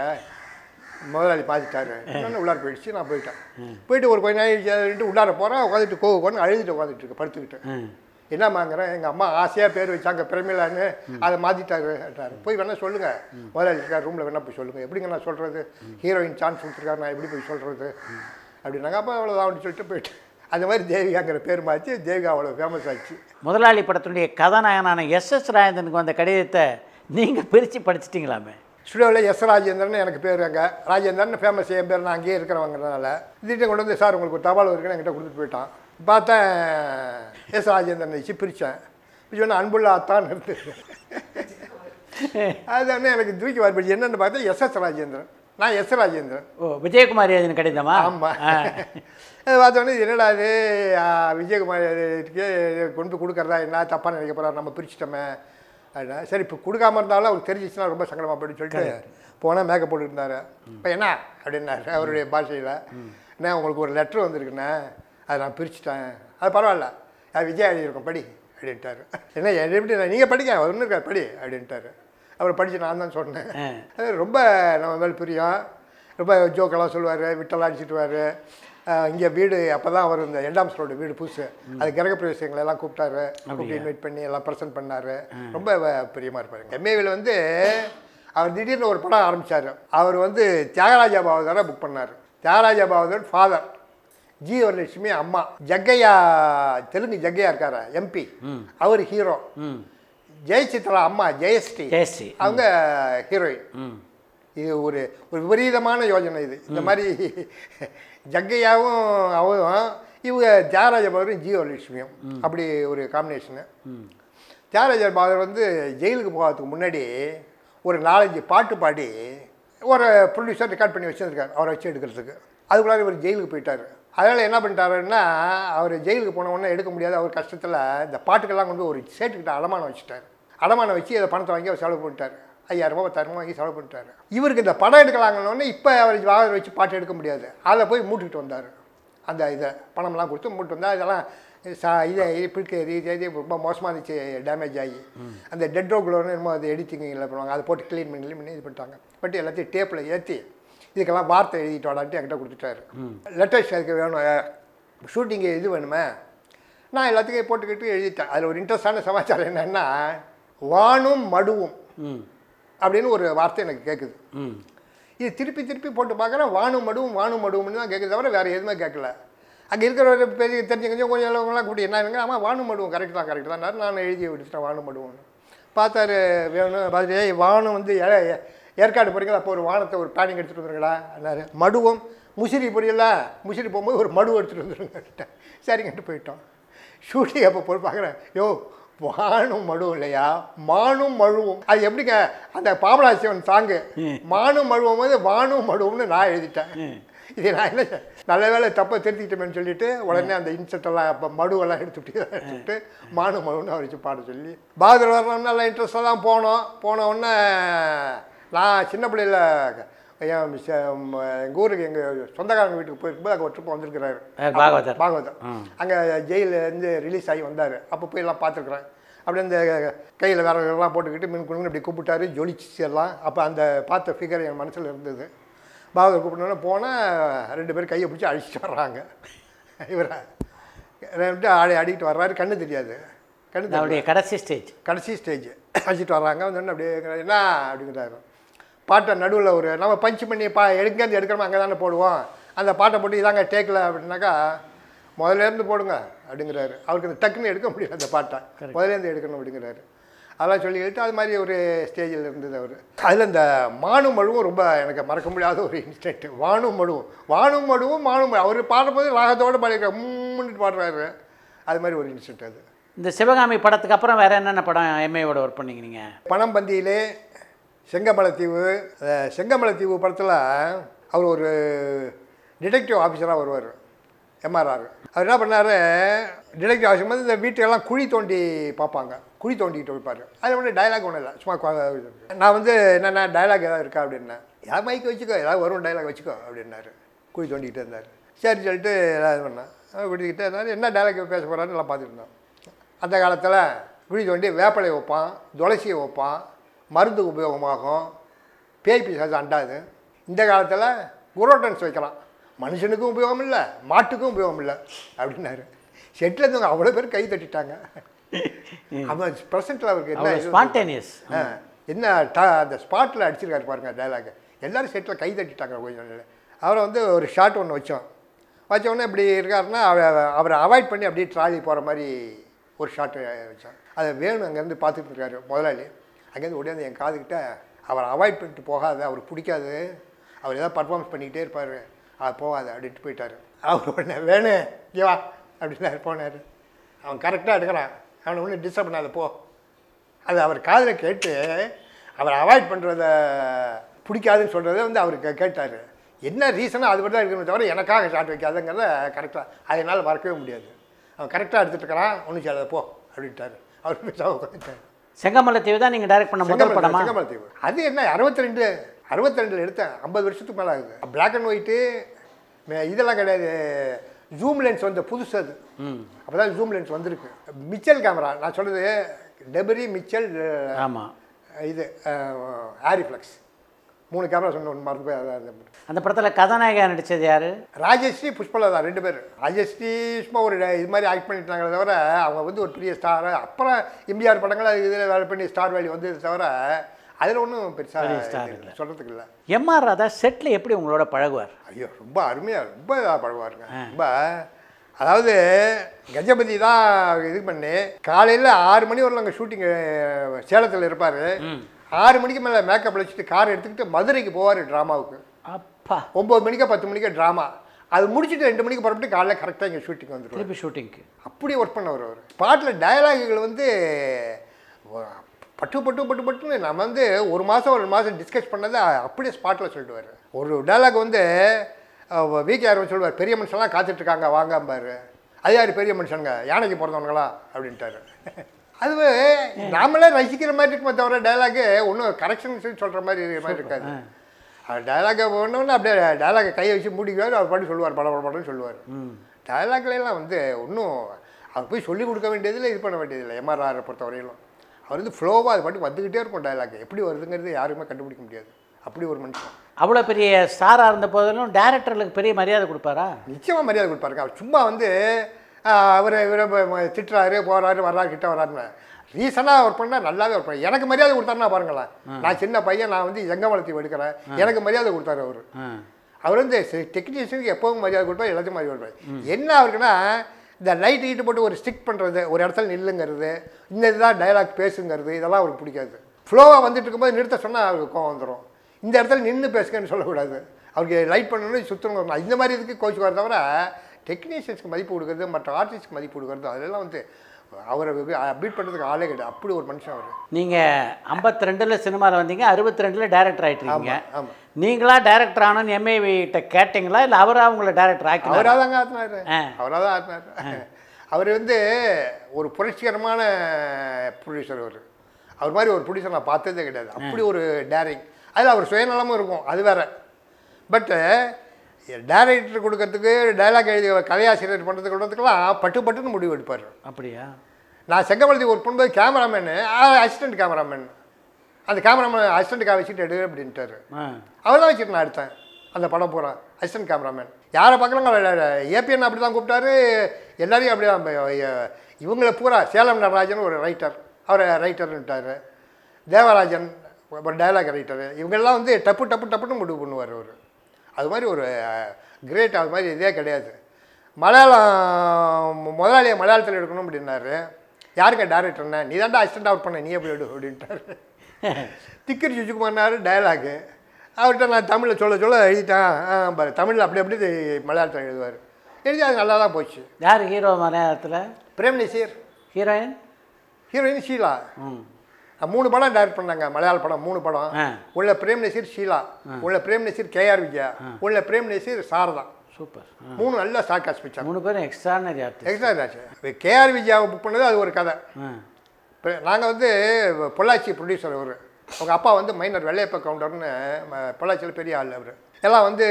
முதலாளி பார்த்துட்டாரு இன்னொன்று உள்ளார போயிடுச்சு நான் போயிட்டேன் போயிட்டு ஒரு கொஞ்ச நாள் உள்ளார போகிறேன் உட்காந்துட்டு கோவ உட்காந்து அழுதுட்டு உட்காந்துட்டு இருக்கேன் படுத்துக்கிட்டேன் என்ன வாங்குறேன் எங்கள் அம்மா ஆசையாக பேர் வச்சாங்க பிரமிளான்னு அதை மாற்றிட்டாருட்டாரு போய் வேணால் சொல்லுங்கள் முதலாளி இருக்கார் ரூமில் வேணால் போய் சொல்லுங்கள் எப்படிங்க நான் சொல்கிறது ஹீரோயின் சான்ஸ் கொடுத்துருக்காரு நான் எப்படி போய் சொல்கிறது அப்படின்னாங்க அப்போ அவ்வளோதான் அப்படின்னு சொல்லிட்டு போயிட்டு அந்த மாதிரி தேவிகாங்கிற பேர் மாற்றி தேவிகா அவ்வளோ ஃபேமஸ் ஆச்சு முதலாளி படத்துடைய கதாநாயகனான எஸ் எஸ் ராஜேந்திரனுக்கு வந்த கடிதத்தை நீங்கள் பிரித்து படிச்சிட்டிங்களாமே ஸ்டுடியோவில் எஸ் ராஜேந்திரன் எனக்கு பேர் அங்கே ராஜேந்திரன் ஃபேமஸ் என் பேர் நான் அங்கேயே இருக்கிறவங்கிறதுனால திடீர்னு கொண்டு வந்து சார் உங்களுக்கு ஒரு தபால் இருக்குன்னு என்கிட்ட கொடுத்துட்டு போயிட்டான் பார்த்தேன் எஸ் ராஜேந்திரன் வச்சு பிரித்தேன் பிரிச்சோன்னா அன்புள்ள அத்தான்னு இருந்து அதுதானே எனக்கு தூக்கி வரப்படி என்னென்னு பார்த்தா எஸ் எஸ் ராஜேந்திரன் நான் எஸ் ராஜேந்திரன் ஓ விஜயகுமார் ஏஜன் கிடைத்தமா ஆமாம் பார்த்தோன்னே என்னடா இது விஜயகுமார் இதுக்கு கொண்டு கொடுக்குறதா என்ன தப்பாக நினைக்க போகிறார் நம்ம பிரிச்சிட்டோமே அப்படின்னா சரி இப்போ கொடுக்காம இருந்தாலும் அவருக்கு தெரிஞ்சிச்சுன்னா ரொம்ப சங்கடமாக அப்படின்னு சொல்லிட்டு போனால் மேக்கப் போட்டுருந்தார் இப்போ என்ன அப்படின்னாரு அவருடைய பாஷையில் என்ன உங்களுக்கு ஒரு லெட்ரு வந்திருக்குண்ணே அதை நான் பிரிச்சுட்டேன் அது பரவாயில்ல அது விஜய் எழுதியிருக்கோம் படி அப்படின்ட்டாரு என்ன எப்படி நீங்கள் படிக்க ஒன்று இருக்காது படி அப்படின்ட்டாரு அவரை படித்து நான் தான் சொன்னேன் அது ரொம்ப நம்ம மேலே பிரியம் ரொம்ப ஜோக்கெல்லாம் சொல்லுவார் விட்டெல்லாம் அடிச்சிட்டுவார் இங்கே வீடு அப்போ தான் அவர் இந்த எண்டாம் சரோட வீடு புதுசு அது கிரக பிரவேசங்களை எல்லாம் கூப்பிட்டாரு கூப்பிட்டு இன்வைட் பண்ணி எல்லாம் ப்ரெசென்ட் பண்ணார் ரொம்ப பிரியமாக இருப்பார் எம்ஏவில் வந்து அவர் திடீர்னு ஒரு படம் ஆரம்பித்தார் அவர் வந்து தியாகராஜா பாவதாரை புக் பண்ணார் தியாகராஜா பாவதர் ஃபாதர் ஜி வரலட்சுமி அம்மா ஜக்கையா தெலுங்கு ஜக்கையா இருக்கார் எம்பி அவர் ஹீரோ ஜெயசித்ரா அம்மா ஜெயஸ்ரீ ஜெயஸ்ரீ அவங்க ஹீரோயின் இது ஒரு ஒரு விபரீதமான யோஜனை இது இந்த மாதிரி ஜக்கையாவும் அவரும் இவங்க தியாகராஜ பாதரும் ஜியோ லட்சுமியும் அப்படி ஒரு காம்பினேஷனு தியாகராஜ பாதர் வந்து ஜெயிலுக்கு போகிறதுக்கு முன்னாடி ஒரு நாலஞ்சு பாட்டு பாடி ஒரு ப்ரொடியூசர் ரெக்கார்ட் பண்ணி வச்சுருக்காரு அவரை வச்சு எடுக்கிறதுக்கு அதுக்குள்ளார இவர் ஜெயிலுக்கு போயிட்டார் அதனால் என்ன பண்ணிட்டாருன்னா அவர் ஜெயிலுக்கு போன உடனே எடுக்க முடியாது அவர் கஷ்டத்தில் இந்த பாட்டுக்கெல்லாம் கொண்டு ஒரு சேட்டுக்கிட்ட அடமானம் வச்சுட்டார் அடமானம் வச்சு அதை பணத்தை வாங்கி அவர் செலவு பண்ணிட்டார் ஐயாயிரரூபா பத்தாயிரரூபா வாங்கி செலவு பண்ணிட்டார் இவருக்கு இந்த படம் எடுக்கலாங்கன்னு இப்போ அவர் வாகனம் வச்சு பாட்டு எடுக்க முடியாது அதை போய் மூட்டுக்கிட்டு வந்தார் அந்த இதை பணம்லாம் கொடுத்து மூட்டு வந்தால் அதெல்லாம் சா இதை பிடிக்க ரீதியாக இது ரொம்ப மோசமாக இருந்துச்சு டேமேஜ் ஆகி அந்த டெட் ரோக்லோன்னு என்னமோ அதை எடிட்டிங் பண்ணுவாங்க அதை போட்டு க்ளீன் பண்ணி க்ளீன் பண்ணி இது பண்ணிட்டாங்க பட் எல்லாத்தையும் டேப்பில் ஏற்றி இதுக்கெல்லாம் வார்த்தை எழுதிட்டு வாடான்ட்டு என்கிட்ட கொடுத்துட்டாரு லெட்டர்ஸ் அதுக்கு வேணும் ஷூட்டிங்கு இது வேணுமே நான் எல்லாத்துக்கும் போட்டுக்கிட்டு எழுதிட்டேன் அதில் ஒரு இன்ட்ரெஸ்டான சமாச்சாரம் என்னென்னா வானும் மடுவும் அப்படின்னு ஒரு வார்த்தை எனக்கு கேட்குது இது திருப்பி திருப்பி போட்டு பார்க்குறேன் வானும் மடுவும் வானும் மடுவும்னு தான் கேட்குது தவிர வேறு எதுவுமே கேட்கல அங்கே இருக்கிற பெரிய தெரிஞ்சு கொஞ்சம் கொஞ்சம் அளவுலாம் கூட்டி என்ன இருங்க ஆமாம் வானும் மடுவோம் கரெக்ட் தான் கரெக்ட் தான் நான் எழுதி விட்டுட்டேன் வானும் மடுவோம்னு பார்த்தாரு வேணும் பார்த்து வானம் வந்து ஏற்காடு போறீங்களா அப்போ ஒரு வானத்தை ஒரு பேனிங் எடுத்துகிட்டு வந்துருங்களா என்னாரு மடுவம் முசிறி பொரியல முசிறி போகும்போது ஒரு மடு எடுத்துகிட்டு வந்துருங்க சரிங்கன்ட்டு போயிட்டோம் ஷூட்டிங் அப்போ போய் பார்க்குறேன் யோ வானும் மழுவும் இல்லையா மானும் மழுவும் அது எப்படிங்க அந்த சிவன் சாங்கு மானும் மழுவும் போது வானும் மழுவும்னு நான் எழுதிட்டேன் இதை நான் என்ன நல்ல வேலை தப்பை திருத்திக்கிட்டோம்னு சொல்லிட்டு உடனே அந்த இன்செட்டெல்லாம் இப்போ மடுவெல்லாம் எடுத்துட்டு எடுத்துட்டு மானு மழுன்னு வரைச்சு பாட சொல்லி பாதிரம் நல்லா இன்ட்ரெஸ்டெல்லாம் போனோம் போன உடனே நான் சின்ன பிள்ளையில் என் எங்கள் ஊருக்கு எங்கள் சொந்தக்காரங்க வீட்டுக்கு போயிருக்கும்போது அங்கே ஒரு ட்ரிப் வந்திருக்கிறாரு பாகவதர் பாகவதர் அங்கே ஜெயிலேருந்து ரிலீஸ் ஆகி வந்தார் அப்போ போய் எல்லாம் பார்த்துருக்குறேன் அப்படியே அந்த கையில் வேற எல்லாம் போட்டுக்கிட்டு மீன் குடுங்க இப்படி கூப்பிட்டாரு ஜொலிச்சு எல்லாம் அப்போ அந்த பார்த்த ஃபிகர் என் மனசில் இருந்தது பாகவதர் கூப்பிட்டோன்னே போனால் ரெண்டு பேரும் கையை பிடிச்சி அழிச்சிட்டு வர்றாங்க இவரை ரெண்டு ஆடி அடிக்கிட்டு வர்றாரு கண்ணு தெரியாது கண்ணு கடைசி ஸ்டேஜ் கடைசி ஸ்டேஜ் அழிச்சிட்டு வர்றாங்க வந்தோடனே அப்படியே என்ன அப்படிங்கிறாரு பாட்டை நடுவில் ஒரு நம்ம பஞ்ச் பண்ணி பா எங்கேருந்து எடுக்கிறோமோ அங்கே தானே போடுவோம் அந்த பாட்டை போட்டு இதாங்க டேக்கில் அப்படின்னாக்கா முதலேருந்து போடுங்க அப்படிங்கிறாரு அவருக்கு அந்த டக்குன்னு எடுக்க முடியல அந்த பாட்டை முதலேருந்து எடுக்கணும் அப்படிங்கிறாரு அதெல்லாம் சொல்லிக்கிட்டு அது மாதிரி ஒரு ஸ்டேஜில் இருந்தது அவர் அதில் இந்த மானும் மழுவும் ரொம்ப எனக்கு மறக்க முடியாத ஒரு இன்ஸ்டன்ட் வானும் மழுவும் வானும் மழுவும் மானும் அவர் பாடும்போது ராகத்தோடு பாடிக்கிற முன்னிட்டு பாடுறாரு அது மாதிரி ஒரு இன்ஸ்டன்ட் அது இந்த சிவகாமி படத்துக்கு அப்புறம் வேறு என்னென்ன படம் எம்ஏவோட ஒர்க் பண்ணிக்கிறீங்க பணம் பந்தியிலே செங்கமலை தீவு படத்தில் அவர் ஒரு டிடெக்டிவ் ஆஃபீஸராக வருவார் எம்ஆர்ஆர் அவர் என்ன பண்ணார் டிடெக்டிவ் ஆஃபீஸர் வந்து இந்த வீட்டுக்கெல்லாம் குழி தோண்டி பார்ப்பாங்க குழி தோண்டிக்கிட்டு வைப்பார் அதில் ஒன்றும் டைலாக் ஒன்றும் இல்லை சும்மா நான் வந்து என்னென்ன டைலாக் ஏதாவது இருக்கா அப்படின்னா யார் மைக் வச்சுக்கோ ஏதாவது வரும் டைலாக் வச்சுக்கோ அப்படின்னாரு குழி தோண்டிக்கிட்டு இருந்தார் சரி சொல்லிட்டு ஏதாவது பண்ணேன் விட்டுக்கிட்டு இருந்தார் என்ன டைலாக் பேச போகிறாருன்னு நல்லா பார்த்துட்டு இருந்தோம் அந்த காலத்தில் குழி தோண்டி வேப்பலை வைப்பான் துளசியை வைப்பான் மருந்து உபயோகமாகும் பேய் பிசாசு அண்டாது இந்த காலத்தில் குரோட்டன்ஸ் வைக்கலாம் மனுஷனுக்கும் உபயோகம் இல்லை மாட்டுக்கும் உபயோகம் இல்லை அப்படின்னாரு செட்டில் இருந்தவங்க அவ்வளோ பேர் கை தட்டிட்டாங்க அவன் ப்ரெசென்ட்டில் அவருக்கு என்ன ஸ்பான்டேனியஸ் என்ன டா அந்த ஸ்பாட்டில் அடிச்சிருக்காரு பாருங்கள் டைலாக் எல்லோரும் செட்டில் கை தட்டிட்டாங்க கொஞ்சம் அவரை வந்து ஒரு ஷார்ட் ஒன்று வச்சோம் வச்சோடனே இப்படி இருக்காருன்னா அவரை அவாய்ட் பண்ணி அப்படியே ட்ராலி போகிற மாதிரி ஒரு ஷார்ட் வச்சோம் அதை வேணும் அங்கேருந்து பார்த்துட்டு இருக்காரு முதலாளி அங்கேருந்து ஓடியாந்து என் காதுக்கிட்ட அவரை அவாய்ட் பண்ணிட்டு போகாது அவருக்கு பிடிக்காது அவர் எதாவது பர்ஃபார்மன்ஸ் பண்ணிக்கிட்டே இருப்பார் அது போகாது அப்படின்ட்டு போயிட்டார் அவர் உடனே வேணும் ஜீவா அப்படின்னு போனார் அவன் கரெக்டாக எடுக்கிறான் அவனை ஒன்றும் டிஸ்டர்ப் பண்ணாத போ அது அவர் காதில் கேட்டு அவர் அவாய்ட் பண்ணுறத பிடிக்காதுன்னு சொல்கிறத வந்து அவர் கேட்டார் என்ன ரீசனாக அது மட்டும் தான் தவிர எனக்காக ஷார்ட் வைக்காதுங்கிறத கரெக்டாக அதனால் மறக்கவே முடியாது அவன் கரெக்டாக எடுத்துகிட்டு இருக்கிறான் ஒன்றும் செய்யாத போ அப்படின்ட்டார் அவர் பேசாமல் உட்காந்துட்டார் செங்கமலை தீவு தான் நீங்கள் டைரக்ட் பண்ண முதல் படமா அது என்ன அறுபத்தி ரெண்டு அறுபத்தி ரெண்டில் எடுத்தேன் ஐம்பது வருஷத்துக்கு மேலே ஆகுது பிளாக் அண்ட் ஒயிட்டு இதெல்லாம் கிடையாது ஜூம் லென்ஸ் வந்து புதுசு அது அப்போ தான் ஜூம் லென்ஸ் வந்திருக்கு மிச்சல் கேமரா நான் சொல்கிறது டெபரி மிச்சல் ஆமாம் இது ஆரிஃப்ளெக்ஸ் மூணு கேமரா சொன்ன ஒன்று மறந்து போய் அதான் அந்த படத்தில் கதாநாயகா நடித்தது யார் ராஜஸ்ரீ புஷ்பலதா ரெண்டு பேர் ராஜஸ்ரீ சும்மா ஒரு இது மாதிரி ஆக்ட் பண்ணிட்டாங்களே தவிர அவங்க வந்து ஒரு பெரிய ஸ்டார் அப்புறம் எம்ஜிஆர் படங்கள் இதில் வேலை பண்ணி ஸ்டார் வேலி வந்தது தவிர அதில் ஒன்றும் பெருசாக சொல்கிறதுக்கு இல்லை எம்ஆர் ராதா செட்டில் எப்படி உங்களோட பழகுவார் ஐயோ ரொம்ப அருமையாக ரொம்ப இதாக பழகுவாருங்க ரொம்ப அதாவது கஜபதி தான் இது பண்ணி காலையில் ஆறு மணி வரலாம் அங்கே ஷூட்டிங் சேலத்தில் இருப்பார் ஆறு மணிக்கு மேலே மேக்கப் அழைச்சிட்டு கார் எடுத்துக்கிட்டு மதுரைக்கு போவார் ட்ராமாவுக்கு அப்பா ஒம்பது மணிக்கா பத்து மணிக்கா ட்ராமா அது முடிச்சுட்டு ரெண்டு மணிக்கு புறப்பட்டு காலைல கரெக்டாக இங்கே ஷூட்டிங் வந்துடும் திருப்பி ஷூட்டிங்க்கு அப்படியே ஒர்க் பண்ணவர் அவர் பாட்டில் டயலாகுகள் வந்து பட்டு பட்டு பட்டு பட்டுன்னு நான் வந்து ஒரு மாதம் ஒரு மாதம் டிஸ்கஸ் பண்ணதை அப்படியே ஸ்பாட்டில் சொல்லிடுவார் ஒரு டயலாக் வந்து விகேஆர் சொல்லுவார் பெரிய மனுஷன்லாம் காத்துட்ருக்காங்க வாங்காம்பார் அது யார் பெரிய மனுஷனுங்க யானைக்கு பிறந்தவனுங்களா அப்படின்ட்டாரு அது நாமளே ரசிக்கிற மாதிரி இருக்குமே தவிர டைலாகு ஒன்றும் கரெக்ஷன் சொல்லி சொல்கிற மாதிரி இருக்கிற மாதிரி இருக்காது அவர் டைலாகை ஒன்று அப்படியே டைலாகை கையை வச்சு மூடிக்குவார் அவர் பாட்டு சொல்லுவார் பட படம்னு சொல்லுவார் டைலாக்லாம் வந்து ஒன்றும் அவர் போய் சொல்லிக் கொடுக்க வேண்டியதில்லை இது பண்ண வேண்டியதில்லை எம்ஆர்ஆரை பொறுத்த வரையிலும் அவர் வந்து ஃப்ளோவாக அது பாட்டு வந்துக்கிட்டே இருக்கும் டைலாக் எப்படி வருதுங்கிறது யாருமே கண்டுபிடிக்க முடியாது அப்படி ஒரு மனுஷன் அவ்வளோ பெரிய ஸ்டாராக இருந்த போதிலும் டேரக்டர்களுக்கு பெரிய மரியாதை கொடுப்பாரா நிச்சயமாக மரியாதை கொடுப்பாருங்க அவர் சும்மா வந்து அவர் இவர் திட்டுறாரு போகிறாரு வர்றாரு கிட்ட வர்றாருன்னு ரீசெண்டாக ஒர்க் பண்ணால் நல்லாவே ஒர்க் பண்ண எனக்கு மரியாதை கொடுத்தாருன்னா பாருங்களேன் நான் சின்ன பையன் நான் வந்து எங்க வளர்த்தி எடுக்கிறேன் எனக்கு மரியாதை கொடுத்தாரு அவர் அவர் வந்து டெக்னீஷியனுக்கு எப்பவும் மரியாதை கொடுப்பார் எல்லாத்தையும் மரியாதை கொடுப்பார் என்ன அவருக்குன்னா இந்த லைட் ஈட்டு போட்டு ஒரு ஸ்டிக் பண்ணுறது ஒரு இடத்துல நில்லுங்கிறது இந்த இதுதான் டைலாக் பேசுங்கிறது இதெல்லாம் அவருக்கு பிடிக்காது ஃப்ளோவாக வந்துட்டு இருக்கும்போது நிறுத்த சொன்னால் அவருக்கு கோவம் வந்துடும் இந்த இடத்துல நின்று பேசுங்கன்னு சொல்லக்கூடாது அவருக்கு லைட் பண்ணணும்னு சுற்றணும் இந்த மாதிரி இதுக்கு கோச்சுக்குவார் தவிர டெக்னீஷியன்ஸ்க்கு மதிப்பு கொடுக்குறது மற்ற ஆர்டிஸ்ட்க்கு மதிப்பு கொடுக்குறது அதெல்லாம் வந்து அவரை அப்டேட் பண்ணுறதுக்கு ஆளே கிடையாது அப்படி ஒரு மனுஷன் அவர் நீங்கள் ஐம்பத்தி ரெண்டில் சினிமாவில் வந்தீங்க அறுபத்தி ரெண்டில் டேரக்டர் ஆகிட்டுருக்கீங்க ஆமாம் நீங்களாக டேரக்டர் ஆனோன்னு எம்ஏவிட்ட கேட்டிங்களா இல்லை அவராக அவங்கள டேரக்டர் ஆக்கி அவராக தாங்க ஆத்தினார் அவராக தான் ஆத்தினார் அவர் வந்து ஒரு புரட்சிகரமான ப்ரொடியூசர் அவர் அவர் மாதிரி ஒரு ப்ரொடியூசர் நான் பார்த்ததே கிடையாது அப்படி ஒரு டேரிங் அதில் அவர் சுயநலமும் இருக்கும் அது வேறு பட்டு டேரக்டர் கொடுக்கறதுக்கு டைலாக் எழுதி கலையாசிரியர் பண்ணுறதுக்கு கொடுறதுக்கெல்லாம் பட்டு பட்டுன்னு முடிவு எடுப்பார் அப்படியா நான் செங்கமலத்தி ஒர்க் பண்ணும்போது கேமராமேனு அசிஸ்டன்ட் கேமராமேன் அந்த கேமராமேன் அசிஸ்டண்ட்டுக்காக வச்சுட்டு எடு அப்படின்ட்டாரு அவர் தான் வச்சுட்டு நான் எடுத்தேன் அந்த படம் போகிறேன் அசிஸ்டன்ட் கேமராமேன் யாரை பார்க்குறாங்க ஏபிஎன் அப்படி தான் கூப்பிட்டாரு எல்லாரையும் அப்படி தான் இவங்களை பூரா சேலம் நடராஜன் ஒரு ரைட்டர் அவர் ரைட்டர்ன்ட்டார் தேவராஜன் ஒரு டைலாக் ரைட்டர் இவங்கெல்லாம் வந்து டப்பு டப்பு டப்புன்னு முடிவு பண்ணுவார் அவர் அது மாதிரி ஒரு கிரேட் அது மாதிரி இதே கிடையாது மலையாளம் முதலாளியை மலையாளத்தில் எடுக்கணும் அப்படின்னாரு யாருக்கா டேரக்டர்னா நீ தாண்டா அசிஸ்டண்ட் அவுட் பண்ண நீ எப்படி எடு அப்படின்ட்டார் திக்கிரி சுஜிக்குமார்னாரு டயலாகு அவர்கிட்ட நான் தமிழில் சொல்ல சொல்ல எழுதிட்டேன் பாரு தமிழில் அப்படி அப்படி மலையாளத்தில் எழுதுவார் எழுதி அது நல்லா தான் போச்சு யார் ஹீரோ மலையாளத்தில் பிரேம் நசீர் ஹீரோயின் ஹீரோயின் ஷீலா ம் மூணு படம் டைரக்ட் பண்ணாங்க மலையாள படம் மூணு படம் உள்ள பிரேம் நசீர் ஷீலா உள்ள பிரேம் நசீர் கேஆர் விஜயா உள்ள பிரேம் நசீர் சாரதா சூப்பர் மூணு நல்ல சாக்காஸ் பிக்சர் மூணு பேரும் extraordinary artist extraordinary K R book பண்ணது அது ஒரு கதை நாங்கள் வந்து பொள்ளாச்சி ப்ரொடியூசர் அவர் அவங்க அப்பா வந்து மைனர் வெள்ளையப்ப கவுண்டர்னு பொள்ளாச்சியில் பெரிய ஆள் அவர் எல்லாம் வந்து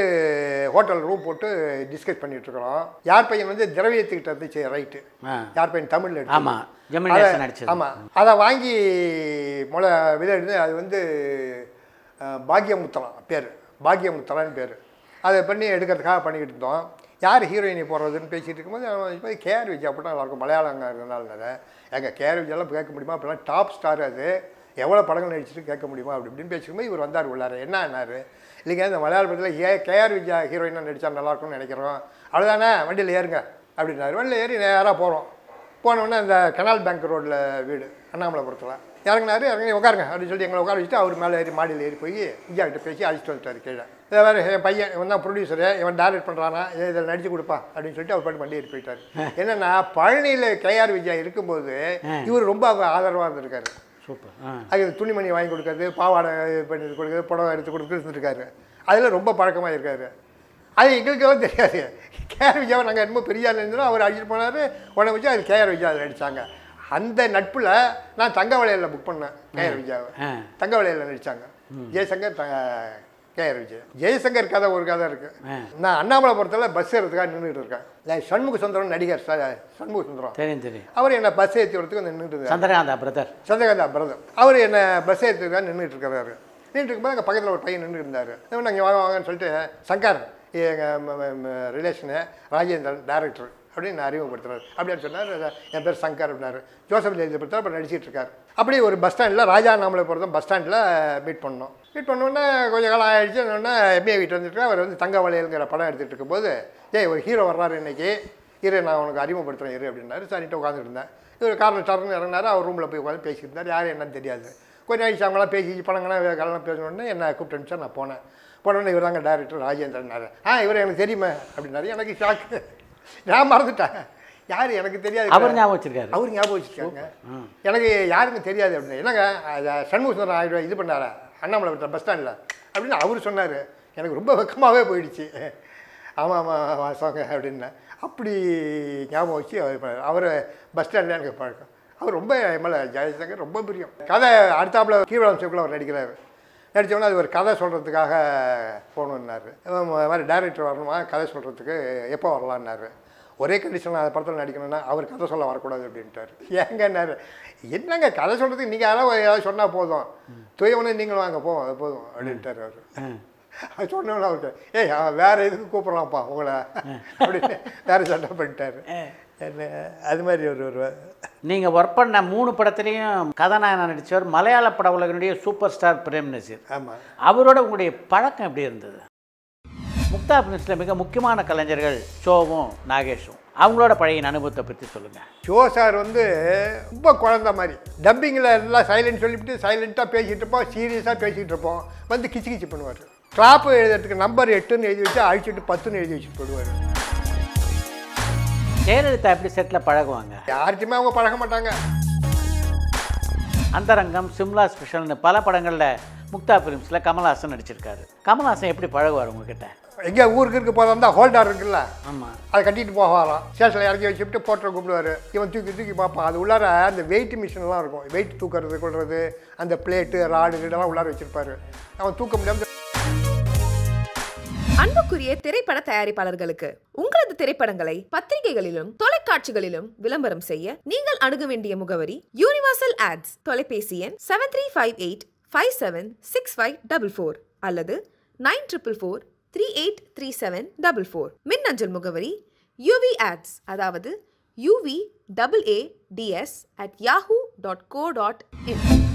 ஹோட்டல் ரூம் போட்டு டிஸ்கஸ் இருக்கிறோம் யார் பையன் வந்து திரவியத்துக்கிட்ட இருந்துச்சு ரைட்டு யார் பையன் தமிழ் ஆமாம் ஆமாம் அதை வாங்கி முளை விதை அது வந்து பாக்யமுத்தலாம் பேர் பாக்யமுத்தலான்னு பேர் அதை பண்ணி எடுக்கிறதுக்காக பண்ணிக்கிட்டு இருந்தோம் யார் ஹீரோயினை போடுறதுன்னு பேசிகிட்டு இருக்கும்போது கேஆர் விஜய் அப்படின்னா நல்லாயிருக்கும் மலையாளங்க இருந்தனால எங்கள் கேஆர் விஜயெல்லாம் கேட்க முடியுமா அப்படிலாம் டாப் ஸ்டார் அது எவ்வளோ படங்கள் நடிச்சுட்டு கேட்க முடியுமா அப்படி இப்படின்னு பேசிக்கும்போது இவர் வந்தார் உள்ளார் என்ன என்னார் இல்லைங்க இந்த மலையாள படத்தில் ஏ கேஆர் விஜயா ஹீரோயினாக நடித்தா நல்லாயிருக்கும்னு நினைக்கிறோம் அவ்வளோதானே வண்டியில் ஏறுங்க அப்படின்னாரு வண்டியில் ஏறி நேராக போகிறோம் போனோடனே அந்த கனால் பேங்க் ரோட்டில் வீடு அண்ணாமலைபுரத்தில் இறங்கினாரு இறங்கி உட்காருங்க அப்படின்னு சொல்லி எங்களை உட்கார வச்சுட்டு அவர் மேலே ஏறி மாடியில் ஏறி போய் இந்தியா கிட்ட பேசி அழைச்சிட்டு வந்துட்டார் கீழே இதை வேறு என் பையன் இவன் தான் ப்ரொடியூசரு இவன் டேரக்ட் பண்ணுறானா இதில் நடிச்சு கொடுப்பா அப்படின்னு சொல்லிட்டு அவர் பாட்டு வண்டி ஏறி போயிட்டார் என்னென்னா பழனியில் கேஆர் விஜயா இருக்கும்போது இவர் ரொம்ப ஆதரவாக இருந்திருக்காரு சூப்பர் அது துணிமணி வாங்கி கொடுக்கறது பாவாடை இது பண்ணி கொடுக்குறது புடவை எடுத்து கொடுக்குறது இருக்காரு அதில் ரொம்ப பழக்கமாக இருக்காரு அது எங்களுக்கெல்லாம் தெரியாது கேஆர் விஜயாவை நாங்கள் என்னமோ பெரியார் இருந்தோம் அவர் அழிச்சிட்டு போனார் உடனே வச்சு அது கேஆர் விஜயா அதில் நடித்தாங்க அந்த நட்பில் நான் தங்க வளையலில் புக் பண்ணேன் கேஆர் விஜயாவை தங்க வளையலில் நடித்தாங்க ஜெயசங்கர் ஜெயசங்கர் விஜய் ஜெய்சங்கர் கதை ஒரு கதை இருக்குது நான் அண்ணாமலை பொறுத்தல பஸ் ஏறதுக்காக நின்றுட்டு இருக்கேன் சண்முக சுந்தரம் நடிகர் சண்முக சுந்தரம் தெரியும் தெரியும் அவர் என்ன பஸ் ஏற்றி வரத்துக்கு நின்றுட்டு சந்திரகாந்தா பிரதர் சந்திரகாந்தா பிரதர் அவர் என்ன பஸ் ஏற்றிருக்காரு நின்றுட்டு இருக்காரு நின்றுட்டு இருக்கும்போது அங்கே பக்கத்தில் ஒரு பையன் நின்று இருந்தார் நாங்கள் வாங்க வாங்கன்னு சொல்லிட்டு சங்கர் எங்கள் ரிலேஷனு ராஜேந்திரன் டேரக்டர் அப்படின்னு அறிமுகப்படுத்துறாரு அப்படின்னு சொன்னார் என் பேர் சங்கர் அப்படின்னாரு ஜோசப் ஜெயலலிதா அப்புறம் நடிச்சிட்டு இருக்காரு அப்படியே ஒரு பஸ் ஸ்டாண்டில் ராஜா நாமலை போகிறதும் பஸ் ஸ்டாண்டில் மீட் பண்ணோம் மீட் பண்ணோன்னே கொஞ்சம் காலம் ஆகிடுச்சு என்னென்னா எம்ஏ வீட்டு வந்துட்டு அவர் வந்து தங்க வளையலுங்கிற படம் எடுத்துகிட்டு இருக்கும்போது ஏய் ஒரு ஹீரோ வர்றாரு இன்றைக்கி இரு நான் உனக்கு அறிமுகப்படுத்துகிறேன் இரு அப்படின்னாரு சரிட்டு உட்காந்துருந்தேன் இவர் காரில் டர்னு இறங்கினார் அவர் ரூமில் போய் உட்காந்து பேசியிருந்தார் யாரும் என்னன்னு தெரியாது கொஞ்சம் ஆயிடுச்சு அவங்களாம் பேசி பணங்கள்லாம் கல்யாணம் பேசணுன்னு என்ன கூப்பிட்டு நான் போனேன் போனோடனே இவர் தாங்க டேரக்டர் ராஜேந்திரனார் ஆ இவர் எனக்கு தெரியுமா அப்படின்னாரு எனக்கு ஷாக்கு நான் மறந்துட்டேன் யார் எனக்கு தெரியாது அவர் ஞாபகம் வச்சிருக்காரு அவர் ஞாபகம் வச்சிருக்காங்க எனக்கு யாருக்கும் தெரியாது அப்படின்னு என்னங்க சண்முகசுந்தரம் ஆகிடும் இது பண்ணாரா அண்ணாமலை பஸ் ஸ்டாண்டில் அப்படின்னு அவர் சொன்னார் எனக்கு ரொம்ப வெக்கமாகவே போயிடுச்சு ஆமாம் ஆமாம் வாசங்க அப்படின்னா அப்படி ஞாபகம் வச்சு அவர் அவர் பஸ் ஸ்டாண்டில் எனக்கு பழக்கம் அவர் ரொம்ப மேலே ஜெயசங்கர் ரொம்ப பிரியம் கதை அடுத்தாப்பில் கீழ்வளம் சேப்பில் அவர் நடிக்கிறார் நடித்தவொடனே அது ஒரு கதை சொல்கிறதுக்காக போகணுன்னாரு மாதிரி டேரக்டர் வரணுமா கதை சொல்கிறதுக்கு எப்போ வரலான்னாரு ஒரே கண்டிஷனில் அந்த படத்தில் நடிக்கணும்னா அவர் கதை சொல்ல வரக்கூடாது அப்படின்ட்டார் ஏங்கன்னாரு என்னங்க கதை சொல்கிறதுக்கு நீங்கள் யாராவது ஏதாவது சொன்னால் போதும் துயவனே நீங்களும் வாங்க போவோம் அது போதும் அப்படின்ட்டார் அவர் அது சொன்னோன்னு அவர்கிட்ட ஏய் அவன் வேறு இதுக்கு கூப்பிட்லாம்ப்பா உங்களை அப்படின்னு வேறு சண்டை பண்ணிட்டார் அது மாதிரி ஒரு ஒரு நீங்கள் ஒர்க் பண்ண மூணு படத்துலேயும் கதாநாயகன் நடித்தவர் மலையாள பட உலகினுடைய சூப்பர் ஸ்டார் பிரேம் நசீர் ஆமாம் அவரோட உங்களுடைய பழக்கம் எப்படி இருந்தது முக்தா பிலிம்ஸில் மிக முக்கியமான கலைஞர்கள் ஷோவும் நாகேஷும் அவங்களோட பழைய அனுபவத்தை பற்றி சொல்லுங்கள் ஷோ சார் வந்து ரொம்ப குழந்த மாதிரி டப்பிங்கில் எல்லாம் சைலண்ட் சொல்லிவிட்டு சைலண்ட்டாக பேசிகிட்டு இருப்போம் சீரியஸாக பேசிகிட்டு இருப்போம் வந்து கிச்சு கிச்சு பண்ணுவார் கிளாப்பு எழுதுறதுக்கு நம்பர் எட்டுன்னு எழுதி வச்சு அழிச்சுட்டு பத்துன்னு எழுதி வச்சுட்டு போடுவார் ஜெயலலிதா எப்படி செட்டில் பழகுவாங்க யார்கிட்டையுமே அவங்க பழக மாட்டாங்க அந்தரங்கம் சிம்லா ஸ்பெஷல்னு பல படங்களில் முக்தா ஃபிலிம்ஸில் கமல்ஹாசன் நடிச்சிருக்காரு கமல்ஹாசன் எப்படி பழகுவார் உங்ககிட்ட எங்கே ஊருக்கு இருக்க போதா இருந்தால் ஹோல்டார் இருக்குல்ல ஆமாம் அதை கட்டிட்டு போகலாம் ஸ்டேஷனில் இறக்கி வச்சுட்டு போட்டோ கூப்பிடுவார் இவன் தூக்கி தூக்கி பார்ப்பான் அது உள்ளார அந்த வெயிட் மிஷின்லாம் இருக்கும் வெயிட் தூக்கிறது கொள்வது அந்த பிளேட்டு ராடு இதெல்லாம் உள்ளார வச்சுருப்பாரு அவன் தூக்க முடியாமல் அன்புக்குரிய திரைப்பட தயாரிப்பாளர்களுக்கு உங்களது திரைப்படங்களை பத்திரிகைகளிலும் தொலைக்காட்சிகளிலும் விளம்பரம் செய்ய நீங்கள் அணுக வேண்டிய முகவரி யூனிவர்சல் ஆட்ஸ் தொலைபேசி எண் seven three five eight five seven six five double four அல்லது nine triple four three eight three seven double four மின்னஞ்சல் முகவரி யூவி ஆட்ஸ் அதாவது UV double A DS at Yahoo dot co dot in